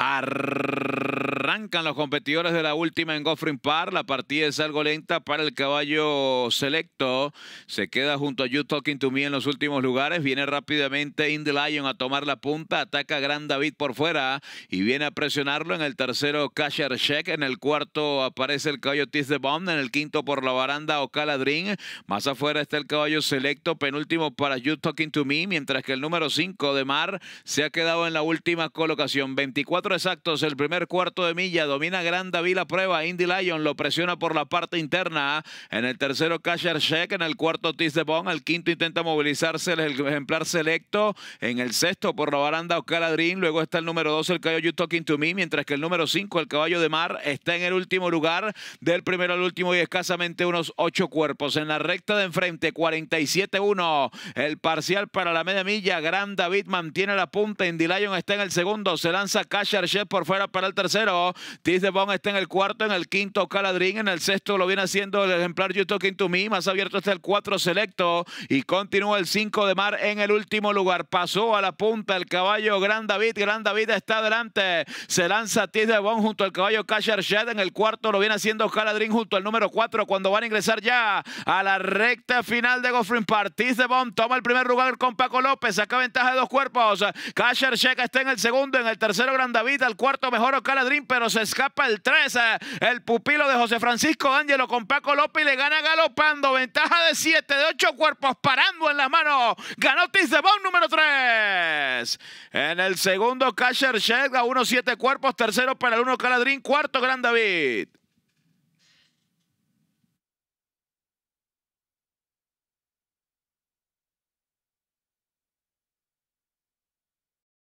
Arr Arrancan los competidores de la última en Goffrin Park. La partida es algo lenta para el caballo selecto. Se queda junto a You Talking to Me en los últimos lugares. Viene rápidamente In the Lion a tomar la punta. Ataca a Gran David por fuera y viene a presionarlo. En el tercero, Casher Check En el cuarto aparece el caballo Tis The Bomb. En el quinto, por la baranda, Ocaladrin. Más afuera está el caballo selecto. Penúltimo para You Talking to Me. Mientras que el número 5 de Mar se ha quedado en la última colocación. 24 exactos el primer cuarto de milla domina Gran David la prueba, Indy Lion lo presiona por la parte interna, ¿ah? en el tercero Casher Sheck, en el cuarto Tis de Bon, el quinto intenta movilizarse el ejemplar selecto, en el sexto por la baranda Adrín. luego está el número dos el caballo You Talking to Me, mientras que el número cinco el caballo de mar está en el último lugar, del primero al último y escasamente unos ocho cuerpos, en la recta de enfrente 47-1, el parcial para la media milla, Gran David mantiene la punta, Indy Lion está en el segundo, se lanza Casher Sheck por fuera para el tercero, de Bond está en el cuarto, en el quinto Caladrín, en el sexto lo viene haciendo el ejemplar Talking To Me, más abierto está el cuatro selecto y continúa el cinco de mar en el último lugar. Pasó a la punta el caballo Gran David, Gran David está adelante. Se lanza de Bond junto al caballo Cashar Shed en el cuarto, lo viene haciendo Caladrín junto al número cuatro, cuando van a ingresar ya a la recta final de Goffrin Park. de Bond toma el primer lugar con Paco López, saca ventaja de dos cuerpos. Cashar Shed está en el segundo, en el tercero Gran David, al cuarto mejor Caladrín, pero se escapa el 3. Eh, el pupilo de José Francisco Ángelo con Paco López y le gana galopando. Ventaja de 7, de 8 cuerpos parando en la mano. Ganó Tiz de Bon número 3. En el segundo, Casher Shed a 1-7 cuerpos. Tercero para el 1 Caladrín. Cuarto, Gran David.